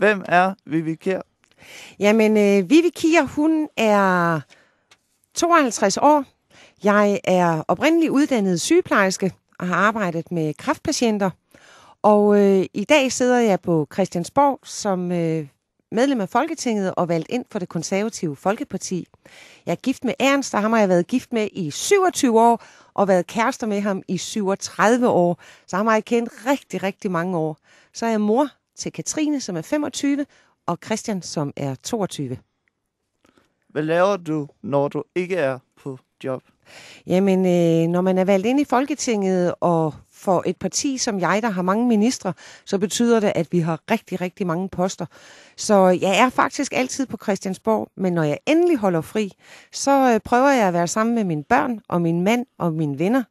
Hvem er Vivi Kier? Jamen, øh, Vivi Kier, hun er 52 år. Jeg er oprindeligt uddannet sygeplejerske og har arbejdet med kræftpatienter. Og øh, i dag sidder jeg på Christiansborg som øh, medlem af Folketinget og valgt ind for det konservative Folkeparti. Jeg er gift med Ernst, og ham har jeg været gift med i 27 år og været kærester med ham i 37 år. Så ham har jeg kendt rigtig, rigtig mange år. Så er jeg mor til Katrine, som er 25, og Christian, som er 22. Hvad laver du, når du ikke er på job? Jamen, øh, når man er valgt ind i Folketinget, og for et parti som jeg, der har mange ministre, så betyder det, at vi har rigtig, rigtig mange poster. Så jeg er faktisk altid på Christiansborg, men når jeg endelig holder fri, så øh, prøver jeg at være sammen med mine børn og min mand og mine venner.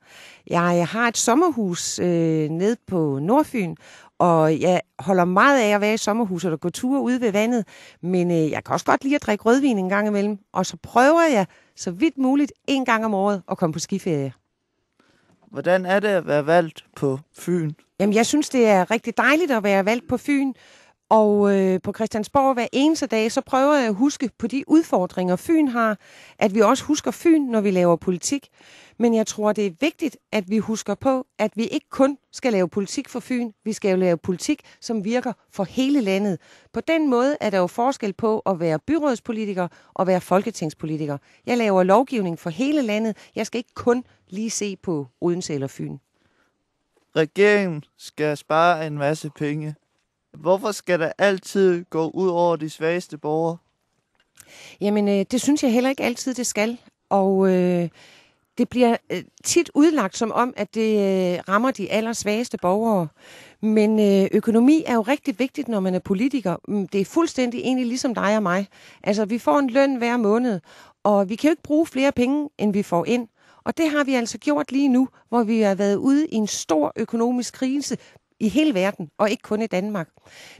Jeg har et sommerhus øh, nede på Nordfyn, og jeg holder meget af at være i sommerhuset og gå ture ude ved vandet, men øh, jeg kan også godt lide at drikke rødvin en gang imellem. Og så prøver jeg så vidt muligt en gang om året at komme på skiferie. Hvordan er det at være valgt på Fyn? Jamen, jeg synes, det er rigtig dejligt at være valgt på Fyn. Og øh, på Christiansborg hver eneste dag, så prøver jeg at huske på de udfordringer, Fyn har, at vi også husker Fyn, når vi laver politik. Men jeg tror, det er vigtigt, at vi husker på, at vi ikke kun skal lave politik for Fyn, vi skal jo lave politik, som virker for hele landet. På den måde er der jo forskel på at være byrådspolitiker og være folketingspolitiker. Jeg laver lovgivning for hele landet. Jeg skal ikke kun lige se på Odense eller Fyn. Regeringen skal spare en masse penge. Hvorfor skal der altid gå ud over de svageste borgere? Jamen, øh, det synes jeg heller ikke altid, det skal. Og øh, det bliver øh, tit udlagt som om, at det øh, rammer de allersvageste borgere. Men øh, økonomi er jo rigtig vigtigt, når man er politiker. Mm, det er fuldstændig egentlig ligesom dig og mig. Altså, vi får en løn hver måned, og vi kan jo ikke bruge flere penge, end vi får ind. Og det har vi altså gjort lige nu, hvor vi har været ude i en stor økonomisk krise, i hele verden, og ikke kun i Danmark.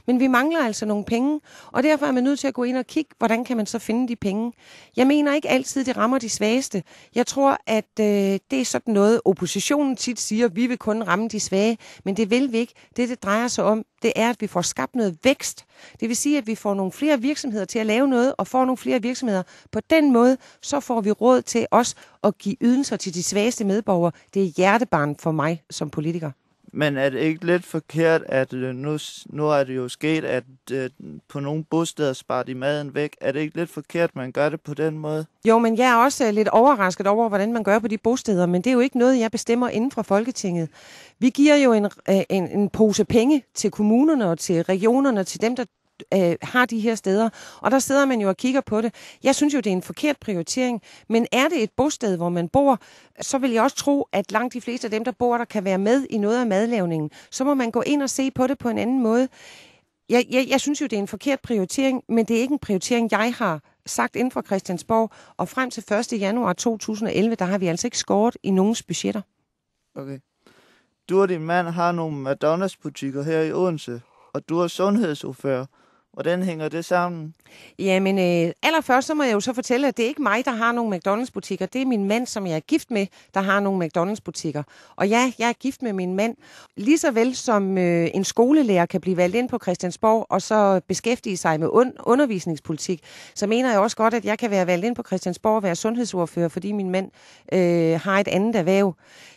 Men vi mangler altså nogle penge, og derfor er man nødt til at gå ind og kigge, hvordan kan man så finde de penge. Jeg mener ikke altid, det rammer de svageste. Jeg tror, at øh, det er sådan noget, oppositionen tit siger, vi vil kun ramme de svage, men det vil vi ikke. Det, det drejer sig om, det er, at vi får skabt noget vækst. Det vil sige, at vi får nogle flere virksomheder til at lave noget, og får nogle flere virksomheder. På den måde, så får vi råd til os at give ydelser til de svageste medborgere. Det er hjertebarn for mig som politiker. Men er det ikke lidt forkert, at øh, nu, nu er det jo sket, at øh, på nogle bosteder sparer de maden væk. Er det ikke lidt forkert, at man gør det på den måde? Jo, men jeg er også øh, lidt overrasket over, hvordan man gør på de bosteder, men det er jo ikke noget, jeg bestemmer inden for Folketinget. Vi giver jo en, øh, en, en pose penge til kommunerne og til regionerne, til dem, der øh, har de her steder. Og der sidder man jo og kigger på det. Jeg synes jo, det er en forkert prioritering. Men er det et bosted, hvor man bor, så vil jeg også tro, at langt de fleste af dem, der bor der, kan være med i noget af madlavningen. Så må man gå ind og se på det på en anden måde. Jeg, jeg, jeg synes jo, det er en forkert prioritering, men det er ikke en prioritering, jeg har sagt inden for Christiansborg. Og frem til 1. januar 2011, der har vi altså ikke skåret i nogens budgetter. Okay. Du og din mand har nogle Madonnas-butikker her i Odense, og du er sundhedsordfører. Hvordan hænger det sammen? Jamen, øh, allerførst så må jeg jo så fortælle, at det er ikke mig, der har nogle McDonald's-butikker. Det er min mand, som jeg er gift med, der har nogle McDonald's-butikker. Og ja, jeg er gift med min mand. Lige vel som øh, en skolelærer kan blive valgt ind på Christiansborg og så beskæftige sig med un- undervisningspolitik, så mener jeg også godt, at jeg kan være valgt ind på Christiansborg og være sundhedsordfører, fordi min mand øh, har et andet erhverv.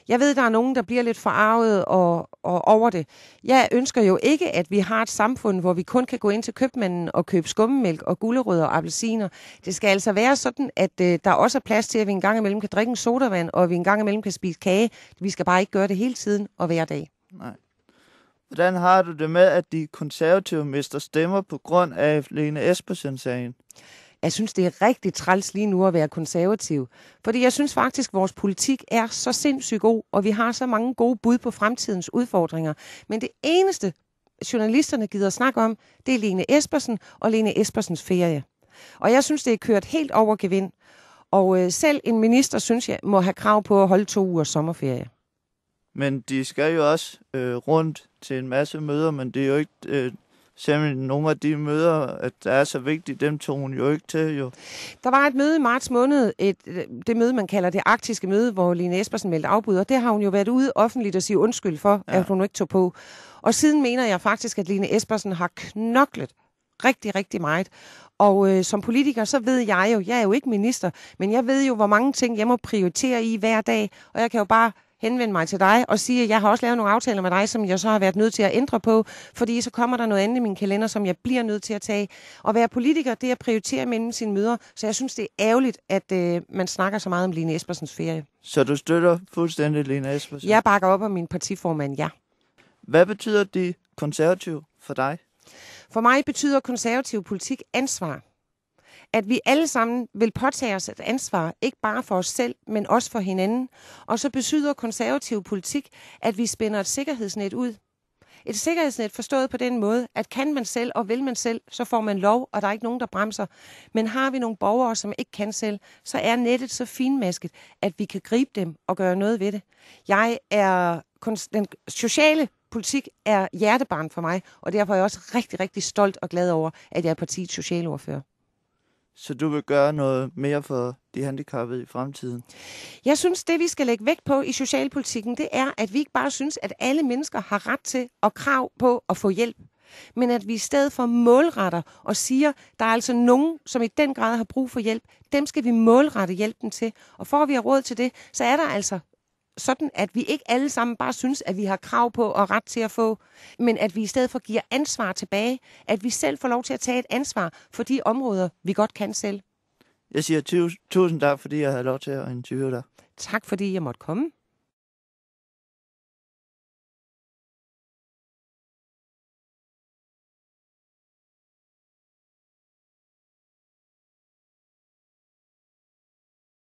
Jeg ved, der er nogen, der bliver lidt forarvet og, og over det. Jeg ønsker jo ikke, at vi har et samfund, hvor vi kun kan gå ind til købmanden og købe skummemælk og gulerødder og appelsiner. Det skal altså være sådan, at øh, der også er plads til, at vi en gang imellem kan drikke en sodavand, og at vi en gang imellem kan spise kage. Vi skal bare ikke gøre det hele tiden og hver dag. Nej. Hvordan har du det med, at de konservative mister stemmer på grund af Lene Espersen-sagen? jeg synes, det er rigtig træls lige nu at være konservativ. Fordi jeg synes faktisk, at vores politik er så sindssygt god, og vi har så mange gode bud på fremtidens udfordringer. Men det eneste journalisterne gider at snakke om, det er Lene Espersen og Lene Espersens ferie. Og jeg synes, det er kørt helt over gevind. Og øh, selv en minister, synes jeg, må have krav på at holde to uger sommerferie. Men de skal jo også øh, rundt til en masse møder, men det er jo ikke øh, selvom nogle af de møder, at der er så vigtige, dem tog hun jo ikke til. Jo. Der var et møde i marts måned, et, det møde, man kalder det arktiske møde, hvor Line Espersen meldte afbud, og det har hun jo været ude offentligt og sige undskyld for, ja. at hun ikke tog på. Og siden mener jeg faktisk, at Line Espersen har knoklet rigtig, rigtig meget. Og øh, som politiker, så ved jeg jo, jeg er jo ikke minister, men jeg ved jo, hvor mange ting jeg må prioritere i hver dag. Og jeg kan jo bare henvende mig til dig og sige, at jeg har også lavet nogle aftaler med dig, som jeg så har været nødt til at ændre på, fordi så kommer der noget andet i min kalender, som jeg bliver nødt til at tage. At være politiker, det er at prioritere mellem sine møder, så jeg synes, det er ærgerligt, at øh, man snakker så meget om Line Espersens ferie. Så du støtter fuldstændig Line Espersen? Jeg bakker op om min partiformand, ja. Hvad betyder det konservative for dig? For mig betyder konservativ politik ansvar at vi alle sammen vil påtage os et ansvar, ikke bare for os selv, men også for hinanden. Og så betyder konservativ politik, at vi spænder et sikkerhedsnet ud. Et sikkerhedsnet forstået på den måde, at kan man selv og vil man selv, så får man lov, og der er ikke nogen, der bremser. Men har vi nogle borgere, som ikke kan selv, så er nettet så finmasket, at vi kan gribe dem og gøre noget ved det. Jeg er den sociale politik er hjertebarn for mig, og derfor er jeg også rigtig, rigtig stolt og glad over, at jeg er partiets socialordfører så du vil gøre noget mere for de handicappede i fremtiden? Jeg synes, det vi skal lægge vægt på i socialpolitikken, det er, at vi ikke bare synes, at alle mennesker har ret til og krav på at få hjælp men at vi i stedet for målretter og siger, der er altså nogen, som i den grad har brug for hjælp, dem skal vi målrette hjælpen til. Og for at vi har råd til det, så er der altså sådan at vi ikke alle sammen bare synes, at vi har krav på og ret til at få, men at vi i stedet for giver ansvar tilbage, at vi selv får lov til at tage et ansvar for de områder, vi godt kan selv. Jeg siger tusind tak, fordi jeg havde lov til at interviewe dig. Tak, fordi jeg måtte komme.